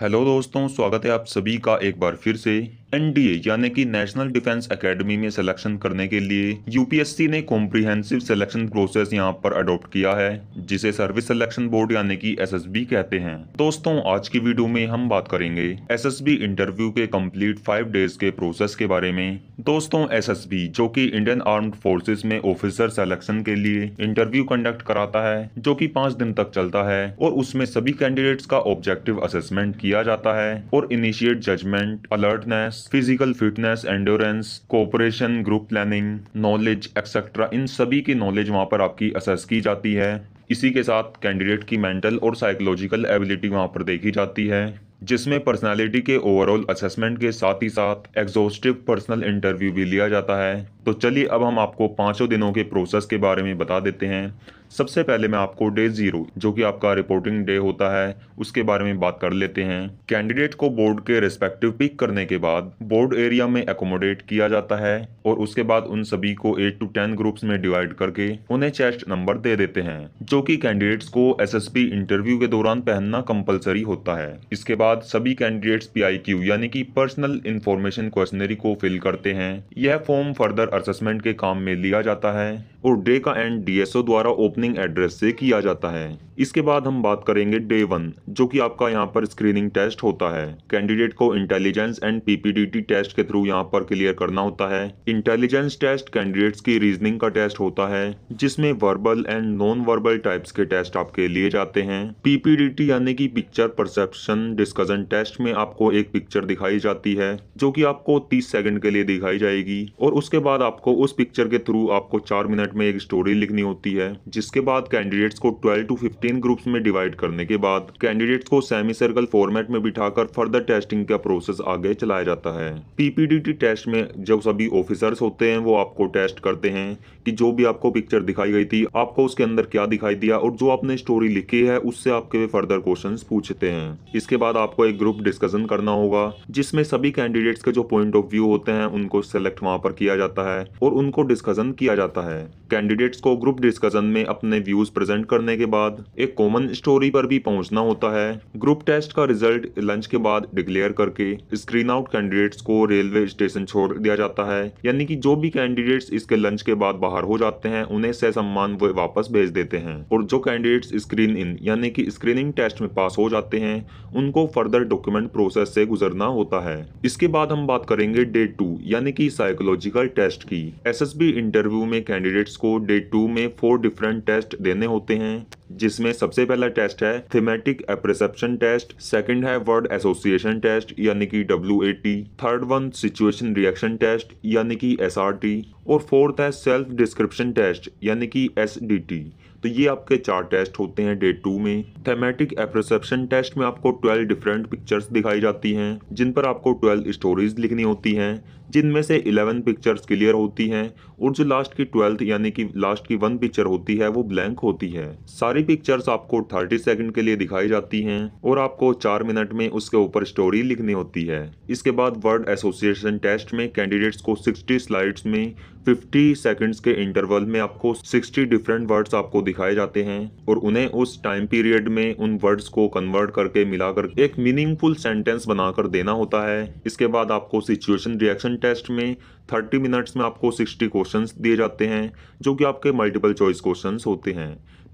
hello दोस्तों स्वागत है आप सभी का एक बार फिर से एनडीए यानी कि नेशनल डिफेंस एकेडमी में सिलेक्शन करने के लिए यूपीएससी ने कॉम्प्रिहेंसिव सिलेक्शन प्रोसेस यहां पर अडॉप्ट किया है जिसे सर्विस सिलेक्शन बोर्ड यानी कि एसएसबी कहते हैं दोस्तों आज की वीडियो में हम बात करेंगे एसएसबी इंटरव्यू के कंप्लीट फाइव डेज के प्रोसेस के बारे में दोस्तों एस जो की इंडियन आर्म्ड फोर्सेज में ऑफिसर सिलेक्शन के लिए इंटरव्यू कंडक्ट कराता है जो की पांच दिन तक चलता है और उसमें सभी कैंडिडेट का ऑब्जेक्टिव असेसमेंट किया जाता है और initiative judgement alertness fitness physical fitness endurance cooperation group planning knowledge etcetera इन सभी की नॉलेज वहाँ पर आपकी असेस की जाती है इसी के साथ कैंडिडेट की मेंटल और साइकोलॉजिकल एबिलिटी वहाँ पर देखी जाती है जिसमें पर्सनालिटी के ओवरऑल असेसमेंट के साथ ही साथ एग्जॉस्टिव पर्सनल इंटरव्यू भी लिया जाता है तो चलिए अब हम आपको पाँचों दिनों के प्रोसेस के बारे में बता देते हैं सबसे पहले मैं आपको डे जीरो जो कि आपका रिपोर्टिंग डे होता है उसके बारे में बात कर लेते हैं कैंडिडेट को बोर्ड के रिस्पेक्टिव पिक करने के बाद बोर्ड एरिया में अकोमोडेट किया जाता है और उसके बाद उन सभी को एट टू टेन ग्रुप्स में डिवाइड करके उन्हें चेस्ट नंबर दे देते हैं जो कि कैंडिडेट्स को एसएसबी इंटरव्यू के दौरान पहनना कंपलसरी होता है इसके बाद सभी कैंडिडेट्स पीआईक्यू यानी कि पर्सनल इन्फॉर्मेशन क्वेश्चनरी को फिल करते हैं यह फॉर्म फर्दर असेसमेंट के काम में लिया जाता है और डे का एंड डीएसओ द्वारा ओपनिंग स्क्रीनिंग एड्रेस से किया जाता है इसके बाद हम बात करेंगे डे वन जो कि आपका यहाँ पर स्क्रीनिंग टेस्ट होता है कैंडिडेट को इंटेलिजेंस एंड पीपीडीटी टेस्ट के थ्रू यहाँ पर क्लियर करना होता है इंटेलिजेंस टेस्ट कैंडिडेट्स की रीजनिंग का टेस्ट होता है जिसमें verbal and non verbal types के टेस्ट आपके लिए जाते हैं पीपीडीटी यानी कि पिक्चर परसेप्शन डिस्कशन टेस्ट में आपको एक पिक्चर दिखाई जाती है जो की आपको तीस सेकेंड के लिए दिखाई जाएगी और उसके बाद आपको उस पिक्चर के थ्रू आपको चार मिनट में एक स्टोरी लिखनी होती है जिस जिसके बाद कैंडिडेट्स को 12 टू 15 ग्रुप्स में डिवाइड करने के बाद कैंडिडेट्स को सेमी सर्कल फॉर्मेट में बिठाकर फर्दर टेस्टिंग का प्रोसेस आगे चलाया जाता है पीपीडीटी टेस्ट में जब सभी ऑफिसर्स होते हैं वो आपको टेस्ट करते हैं कि जो भी आपको पिक्चर दिखाई गई थी आपको उसके अंदर क्या दिखाई दिया और जो आपने स्टोरी लिखी है उससे आपके वे फर्दर क्वेश्चन पूछते हैं इसके बाद आपको एक ग्रुप डिस्कशन करना होगा जिसमें सभी कैंडिडेट्स के जो पॉइंट ऑफ व्यू होते हैं उनको सिलेक्ट वहां पर किया जाता है और उनको डिस्कशन किया जाता है कैंडिडेट्स को ग्रुप डिस्कशन में अपने व्यूज प्रेजेंट करने के बाद एक कॉमन स्टोरी पर भी पहुंचना होता है ग्रुप टेस्ट का रिजल्ट लंच के बाद डिक्लेयर करके स्क्रीन आउट कैंडिडेट्स को रेलवे स्टेशन छोड़ दिया जाता है यानी कि जो भी कैंडिडेट्स इसके लंच के बाद बाहर हो जाते हैं उन्हें से सम्मान वो वापस भेज देते हैं और जो कैंडिडेट्स स्क्रीन इन यानी कि स्क्रीनिंग टेस्ट में पास हो जाते हैं उनको फर्दर डॉक्यूमेंट प्रोसेस से गुजरना होता है इसके बाद हम बात करेंगे डे टू यानी कि साइकोलॉजिकल टेस्ट की एस इंटरव्यू में कैंडिडेट्स को डे टू में फोर डिफरेंट टेस्ट देने होते हैं जिसमें सबसे पहला टेस्ट है थीमेटिक एप्रिसेप्शन टेस्ट सेकंड है वर्ड एसोसिएशन टेस्ट यानी कि W third one situation reaction test यानी कि एस और फोर्थ है सेल्फ डिस्क्रिप्शन टेस्ट यानी कि एस तो ये आपके चार टेस्ट होते हैं डे टू में थेमेटिक एप्रोसेप्शन टेस्ट में आपको ट्वेल्व डिफरेंट पिक्चर्स दिखाई जाती हैं जिन पर आपको ट्वेल्व स्टोरीज लिखनी होती हैं जिनमें से इलेवन पिक्चर्स क्लियर होती हैं और जो लास्ट की ट्वेल्थ यानी कि लास्ट की वन पिक्चर होती है वो ब्लैंक होती है सारी सारी पिक्चर्स आपको थर्टी सेकेंड के लिए दिखाई जाती हैं और आपको चार मिनट में उसके ऊपर स्टोरी लिखनी होती है इसके बाद वर्ड एसोसिएशन टेस्ट में कैंडिडेट्स को सिक्सटी स्लाइड्स में 50 सेकंड्स के इंटरवल में आपको 60 डिफरेंट वर्ड्स आपको दिखाए जाते हैं और उन्हें उस टाइम पीरियड में उन वर्ड्स को कन्वर्ट करके मिलाकर एक मीनिंगफुल सेंटेंस बनाकर देना होता है इसके बाद आपको सिचुएशन रिएक्शन टेस्ट में 30 मिनट्स में आपको 60 क्वेश्चंस दिए जाते हैं जो कि आपके मल्टीपल चॉइस क्वेश्चंस होते हैं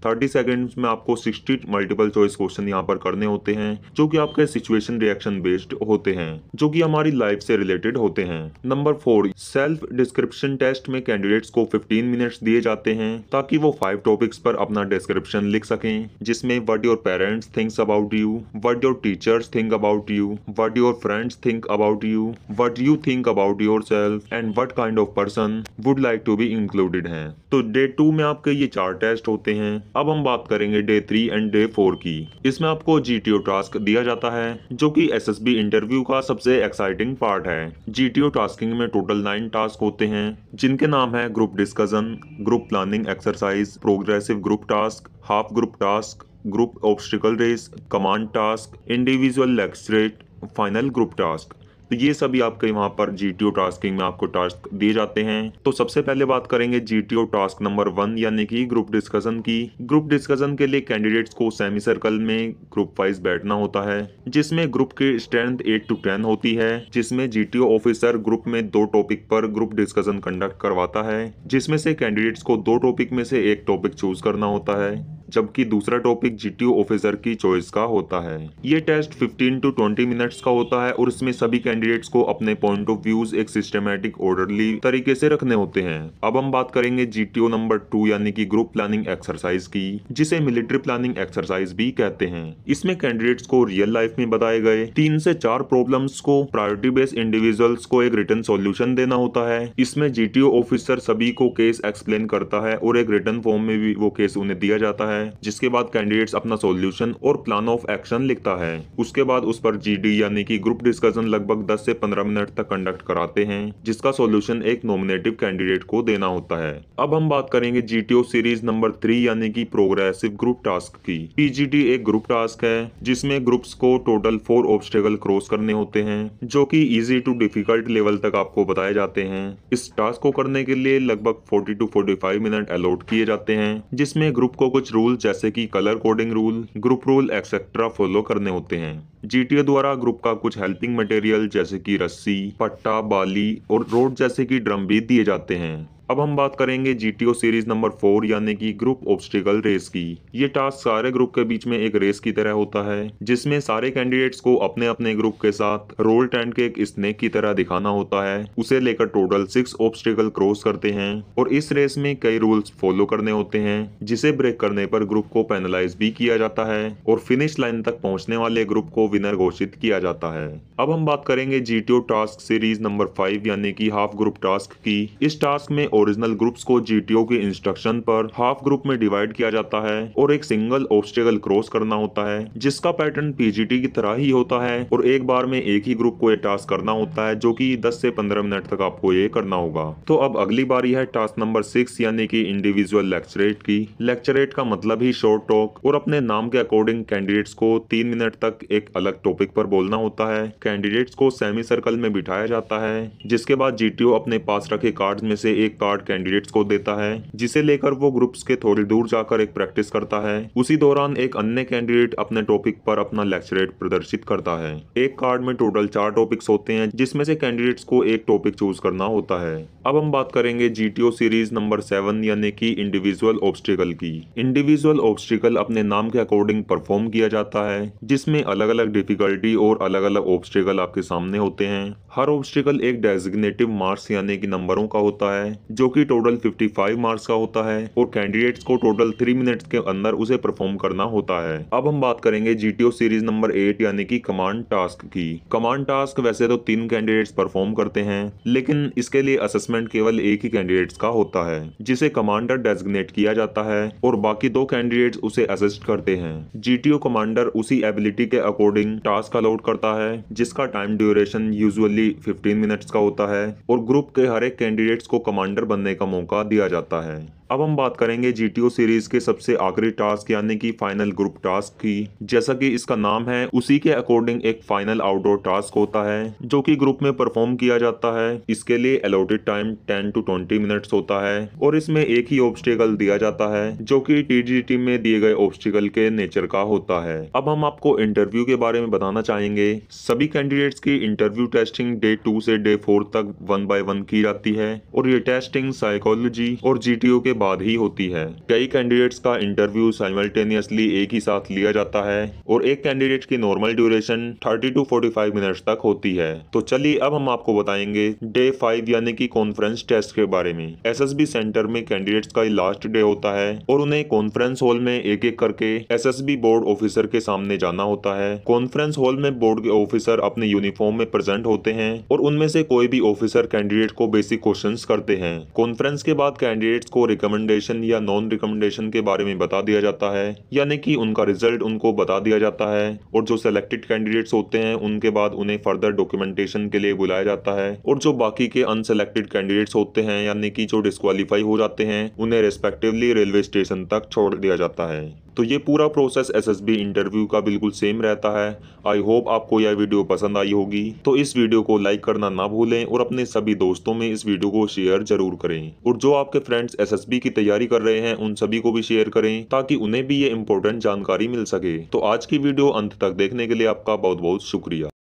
30 सेकंड्स में आपको 60 मल्टीपल चॉइस क्वेश्चन यहाँ पर करने होते हैं जो कि आपके सिचुएशन रिएक्शन बेस्ड होते हैं जो कि हमारी लाइफ से रिलेटेड होते हैं number four self description test में कैंडिडेट्स को 15 मिनट्स दिए जाते हैं ताकि वो फाइव टॉपिक्स पर अपना डिस्क्रिप्शन लिख सकें जिसमें what your parents thinks about you what your teachers think about you what your friends think about you what you think about yourself and what kind of person would like to be included है तो day two में आपके ये चार test होते हैं अब हम बात करेंगे day three and day four की इसमें आपको जी टास्क दिया जाता है जो कि एसएसबी इंटरव्यू का सबसे एक्साइटिंग पार्ट है जी टास्किंग में टोटल नाइन टास्क होते हैं जिनके नाम है group discussion group planning exercise progressive group task half group task group obstacle race command task individual lecturette final group task तो ये सभी आपके वहां पर जीटीओ टास्किंग में आपको टास्क दिए जाते हैं तो सबसे पहले बात करेंगे जीटीओ टास्क नंबर वन यानी कि ग्रुप डिस्कशन की ग्रुप डिस्कशन के लिए कैंडिडेट्स को सेमी सर्कल में ग्रुप वाइज बैठना होता है जिसमें ग्रुप की स्ट्रेंथ एट टू टेन होती है जिसमें जीटीओ ऑफिसर ग्रुप में दो टॉपिक पर ग्रुप डिस्कशन कंडक्ट करवाता है जिसमें से कैंडिडेट्स को दो टॉपिक में से एक टॉपिक चूज करना होता है जबकि दूसरा टॉपिक जीटीओ ऑफिसर की चॉइस का होता है ये टेस्ट 15 टू 20 मिनट्स का होता है और इसमें सभी कैंडिडेट कैंडिडेट्स को अपने पॉइंट ऑफ व्यूज एक सिस्टमेटिक ऑर्डरली तरीके से रखने होते हैं अब हम बात करेंगे जीटीओ नंबर टू यानी कि ग्रुप प्लानिंग एक्सरसाइज की जिसे मिलिट्री प्लानिंग एक्सरसाइज भी कहते हैं इसमें कैंडिडेट्स को रियल लाइफ में बताए गए तीन से चार प्रॉब्लम्स को प्रायोरिटी बेस्ड इंडिविजुअल्स को एक रिटर्न सॉल्यूशन देना होता है इसमें जीटीओ ऑफिसर सभी को केस एक्सप्लेन करता है और एक रिटर्न फॉर्म में भी वो केस उन्हें दिया जाता है जिसके बाद कैंडिडेट्स अपना सॉल्यूशन और प्लान ऑफ एक्शन लिखता है उसके बाद उस पर जीडी यानी कि ग्रुप डिस्कशन लगभग 10 से 15 मिनट तक कंडक्ट कराते हैं जिसका सॉल्यूशन एक नॉमिनेटिव कैंडिडेट को देना होता है अब हम बात करेंगे जीटीओ सीरीज नंबर थ्री यानी कि प्रोग्रेसिव ग्रुप टास्क की टीजीटी एक ग्रुप टास्क है जिसमें ग्रुप्स को टोटल फोर ऑब्स्टेकल क्रॉस करने होते हैं जो कि इजी टू डिफिकल्ट लेवल तक आपको बताए जाते हैं इस टास्क को करने के लिए लगभग 40 टू 45 मिनट अलॉट किए जाते हैं जिसमें ग्रुप को कुछ रूल जैसे कि colour coding rule group rule etcetera follow करने होते हैं जीटीए द्वारा ग्रुप का कुछ हेल्पिंग मटेरियल जैसे कि रस्सी पट्टा बाली और रोड जैसे कि ड्रम भी दिए जाते हैं अब हम बात करेंगे जी सीरीज नंबर फोर यानी कि ग्रुप ऑब्स्टिकल रेस की ये टास्क सारे ग्रुप के बीच में एक रेस की तरह होता है जिसमें सारे कैंडिडेट्स को अपने अपने ग्रुप के साथ रोल टेंट के एक स्नेक की तरह दिखाना होता है उसे लेकर टोटल सिक्स ऑब्स्टिकल क्रॉस करते हैं और इस रेस में कई रूल्स फॉलो करने होते हैं जिसे ब्रेक करने पर ग्रुप को पेनालाइज भी किया जाता है और फिनिश लाइन तक पहुंचने वाले ग्रुप को विनर घोषित किया जाता है अब हम बात करेंगे GTO task series number five यानी की हाफ ग्रुप टास्क की इस टास्क में ओरिजिनल ग्रुप्स को जीटीओ के इंस्ट्रक्शन पर हाफ ग्रुप में डिवाइड किया जाता है और एक सिंगल ऑब्स्टेकल क्रॉस करना होता है जिसका पैटर्न पीजीटी की तरह ही होता है और एक बार में एक ही ग्रुप को ये टास्क करना होता है जो कि 10 से 15 मिनट तक आपको ये करना होगा तो अब अगली बार यह टास्क नंबर सिक्स यानी कि इंडिविजुअल लेक्चरेट की लेक्चरेट का मतलब ही शॉर्ट टॉक और अपने नाम के अकॉर्डिंग कैंडिडेट्स को तीन मिनट तक एक अलग टॉपिक पर बोलना होता है कैंडिडेट्स को सेमी सर्कल में बिठाया जाता है जिसके बाद जीटीओ अपने पास रखे कार्ड में से एक कार्ड कैंडिडेट्स को देता है जिसे लेकर वो ग्रुप्स के थोड़ी दूर जाकर एक प्रैक्टिस करता है उसी दौरान एक अन्य कैंडिडेट अपने टॉपिक पर अपना लेक्चरेट प्रदर्शित करता है एक कार्ड में टोटल चार टॉपिक्स होते हैं जिसमें से कैंडिडेट्स को एक टॉपिक चूज करना होता है अब हम बात करेंगे जीटीओ सीरीज नंबर सेवन यानी कि इंडिविजुअल ऑब्स्टिकल की इंडिविजुअल ऑब्स्टिकल अपने नाम के अकॉर्डिंग परफॉर्म किया जाता है जिसमें अलग अलग डिफिकल्टी और अलग अलग ऑब्स्टिकल आपके सामने होते हैं हर ऑब्स्टिकल एक डेजिग्नेटिव मार्क्स यानी कि नंबरों का होता है जो कि टोटल 55 मार्क्स का होता है और कैंडिडेट्स को टोटल 3 मिनट्स के अंदर उसे परफॉर्म करना होता है अब हम बात करेंगे जीटीओ सीरीज नंबर एट यानी कि कमांड टास्क की कमांड टास्क वैसे तो तीन कैंडिडेट्स परफॉर्म करते हैं लेकिन इसके लिए असेसमेंट केवल एक ही कैंडिडेट्स का होता है जिसे कमांडर डेजिग्नेट किया जाता है और बाकी दो कैंडिडेट्स उसे असिस्ट करते हैं जीटीओ कमांडर उसी एबिलिटी के अकॉर्डिंग टास्क अलाउट करता है जिसका time duration usually fifteen minutes का होता है और ग्रुप के हर एक कैंडिडेट्स को कमांडर बनने का मौका दिया जाता है अब हम बात करेंगे जी सीरीज के सबसे आखिरी टास्क यानी कि फाइनल ग्रुप टास्क की जैसा कि इसका नाम है उसी के अकॉर्डिंग एक फाइनल आउटडोर टास्क होता है जो कि ग्रुप में परफॉर्म किया जाता है इसके लिए अलॉटेड टाइम 10 टू 20 मिनट्स होता है और इसमें एक ही ऑब्स्टिकल दिया जाता है जो कि टीजीटी में दिए गए ऑब्स्टिकल के नेचर का होता है अब हम आपको इंटरव्यू के बारे में बताना चाहेंगे सभी कैंडिडेट्स की इंटरव्यू टेस्टिंग डे टू से डे फोर तक वन बाय वन की जाती है और ये टेस्टिंग साइकोलॉजी और जी के बाद ही होती है कई कैंडिडेट्स का इंटरव्यू साइमल्टेनियसली एक ही साथ लिया जाता है और एक कैंडिडेट की normal duration thirty to forty five minute तक होती है तो चलिए अब हम आपको बताएंगे डे फाइव यानी कि कॉन्फ्रेंस टेस्ट के बारे में एस सेंटर में कैंडिडेट्स का लास्ट डे होता है और उन्हें कॉन्फ्रेंस हॉल में एक एक करके एस बोर्ड ऑफिसर के सामने जाना होता है कॉन्फ्रेंस हॉल में बोर्ड के ऑफिसर अपने यूनिफॉर्म में प्रेजेंट होते हैं और उनमें से कोई भी ऑफिसर कैंडिडेट को बेसिक क्वेश्चंस करते हैं कॉन्फ्रेंस के बाद कैंडिडेट्स को रिकमेंड रिकमेंडेशन या नॉन रिकमेंडेशन के बारे में बता दिया जाता है यानी कि उनका रिजल्ट उनको बता दिया जाता है और जो सेलेक्टेड कैंडिडेट्स होते हैं उनके बाद उन्हें फर्दर डॉक्यूमेंटेशन के लिए बुलाया जाता है और जो बाकी के अनसेलेक्टेड कैंडिडेट्स होते हैं यानी कि जो डिस्कालीफाई हो जाते हैं उन्हें रेस्पेक्टिवली रेलवे स्टेशन तक छोड़ दिया जाता है तो ये पूरा प्रोसेस एसएसबी इंटरव्यू का बिल्कुल सेम रहता है आई होप आपको यह वीडियो पसंद आई होगी तो इस वीडियो को लाइक करना ना भूलें और अपने सभी दोस्तों में इस वीडियो को शेयर जरूर करें और जो आपके फ्रेंड्स एसएसबी की तैयारी कर रहे हैं उन सभी को भी शेयर करें ताकि उन्हें भी ये इम्पोर्टेंट जानकारी मिल सके तो आज की वीडियो अंत तक देखने के लिए आपका बहुत बहुत शुक्रिया